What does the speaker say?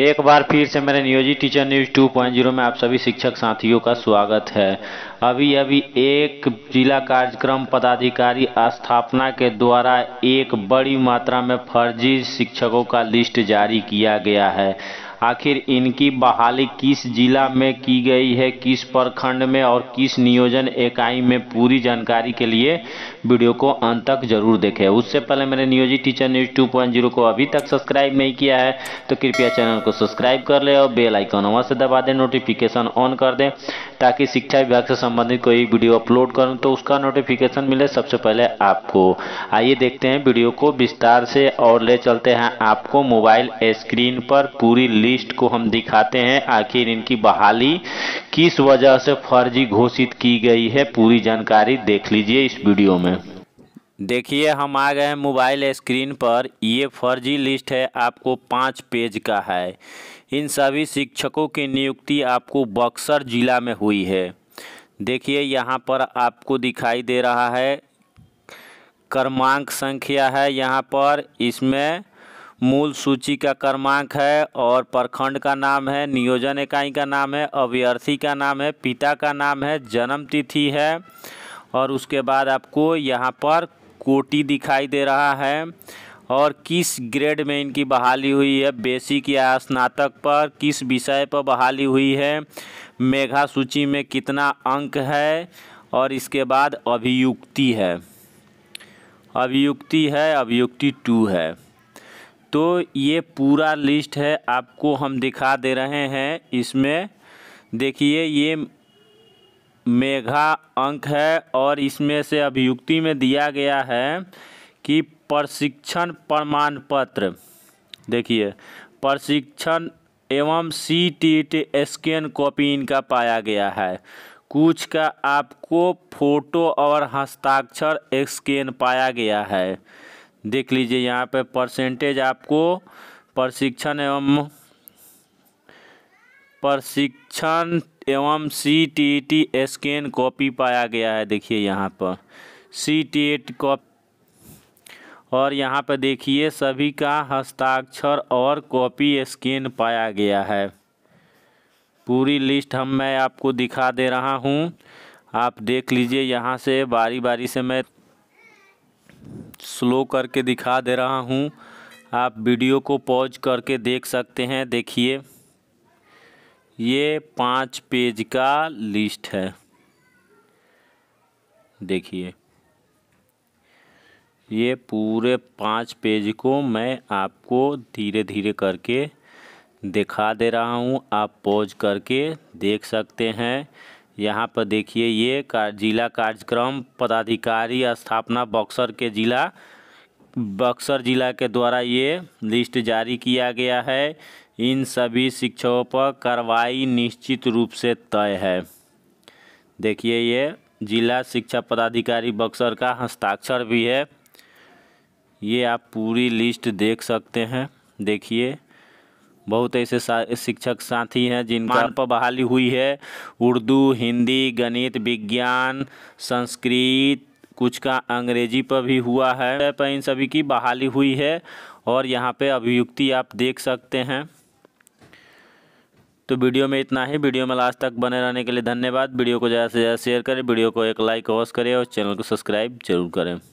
एक बार फिर से मेरे नियोजित टीचर न्यूज 2.0 में आप सभी शिक्षक साथियों का स्वागत है अभी अभी एक जिला कार्यक्रम पदाधिकारी स्थापना के द्वारा एक बड़ी मात्रा में फर्जी शिक्षकों का लिस्ट जारी किया गया है आखिर इनकी बहाली किस जिला में की गई है किस प्रखंड में और किस नियोजन इकाई में पूरी जानकारी के लिए वीडियो को अंत तक जरूर देखें उससे पहले मैंने नियोजित टीचर न्यूज जीरो को अभी तक सब्सक्राइब नहीं किया है तो कृपया चैनल को सब्सक्राइब कर ले और बेल आइकन वहाँ से दबा दें नोटिफिकेशन ऑन कर दें ताकि शिक्षा विभाग से संबंधित कोई वीडियो अपलोड करूँ तो उसका नोटिफिकेशन मिले सबसे पहले आपको आइए देखते हैं वीडियो को विस्तार से और ले चलते हैं आपको मोबाइल स्क्रीन पर पूरी लिस्ट लिस्ट को हम दिखाते हैं आखिर इनकी बहाली किस वजह से फर्जी घोषित की गई है पूरी जानकारी देख लीजिए इस वीडियो में देखिए हम आ गए मोबाइल स्क्रीन पर ये फर्जी लिस्ट है आपको पाँच पेज का है इन सभी शिक्षकों की नियुक्ति आपको बक्सर ज़िला में हुई है देखिए यहाँ पर आपको दिखाई दे रहा है क्रमांक संख्या है यहाँ पर इसमें मूल सूची का क्रमांक है और प्रखंड का नाम है नियोजन इकाई का नाम है अभ्यर्थी का नाम है पिता का नाम है जन्म तिथि है और उसके बाद आपको यहाँ पर कोटि दिखाई दे रहा है और किस ग्रेड में इनकी बहाली हुई है बेसिक या स्नातक पर किस विषय पर बहाली हुई है मेघा सूची में कितना अंक है और इसके बाद अभियुक्ति है अभियुक्ति है अभियुक्ति टू है तो ये पूरा लिस्ट है आपको हम दिखा दे रहे हैं इसमें देखिए ये मेघा अंक है और इसमें से अभियुक्ति में दिया गया है कि प्रशिक्षण प्रमाण पत्र देखिए प्रशिक्षण एवं C T T scan copy इनका पाया गया है कुछ का आपको फोटो और हस्ताक्षर स्कैन पाया गया है देख लीजिए यहाँ पे परसेंटेज आपको प्रशिक्षण एवं प्रशिक्षण एवं C T T scan copy पाया गया है देखिए यहाँ पर सी टी एट कॉपी और यहाँ पर देखिए सभी का हस्ताक्षर और कॉपी स्कैन पाया गया है पूरी लिस्ट हम मैं आपको दिखा दे रहा हूँ आप देख लीजिए यहाँ से बारी बारी से मैं स्लो करके दिखा दे रहा हूँ आप वीडियो को पॉज करके देख सकते हैं देखिए ये पाँच पेज का लिस्ट है देखिए ये पूरे पाँच पेज को मैं आपको धीरे धीरे करके दिखा दे रहा हूँ आप पॉज करके देख सकते हैं यहाँ पर देखिए ये का, जिला कार्यक्रम पदाधिकारी स्थापना बक्सर के जिला बक्सर जिला के द्वारा ये लिस्ट जारी किया गया है इन सभी शिक्षकों पर कार्रवाई निश्चित रूप से तय है देखिए ये जिला शिक्षा पदाधिकारी बक्सर का हस्ताक्षर भी है ये आप पूरी लिस्ट देख सकते हैं देखिए बहुत ऐसे सा, शिक्षक साथी हैं जिनका पर बहाली हुई है उर्दू हिंदी गणित विज्ञान संस्कृत कुछ का अंग्रेजी पर भी हुआ है पर इन सभी की बहाली हुई है और यहाँ पे अभियुक्ति आप देख सकते हैं तो वीडियो में इतना ही वीडियो में लास्ट तक बने रहने के लिए धन्यवाद वीडियो को ज़्यादा से ज़्यादा शेयर करें वीडियो को एक लाइक अवश्य करें और चैनल को सब्सक्राइब जरूर करें